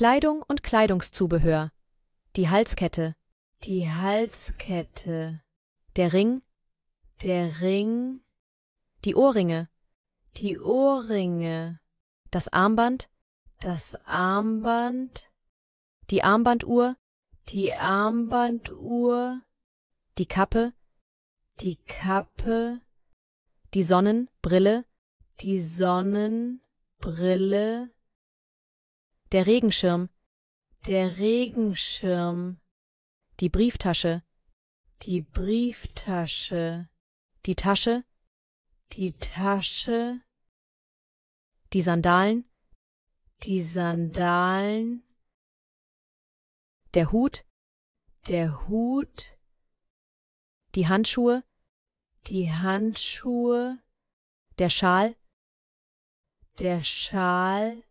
Kleidung und Kleidungszubehör. Die Halskette. Die Halskette. Der Ring. Der Ring. Die Ohrringe. Die Ohrringe. Das Armband. Das Armband. Die Armbanduhr. Die Armbanduhr. Die Kappe. Die Kappe. Die Sonnenbrille. Die Sonnenbrille der Regenschirm, der Regenschirm, die Brieftasche, die Brieftasche, die Tasche, die Tasche, die Sandalen, die Sandalen, der Hut, der Hut, die Handschuhe, die Handschuhe, der Schal, der Schal,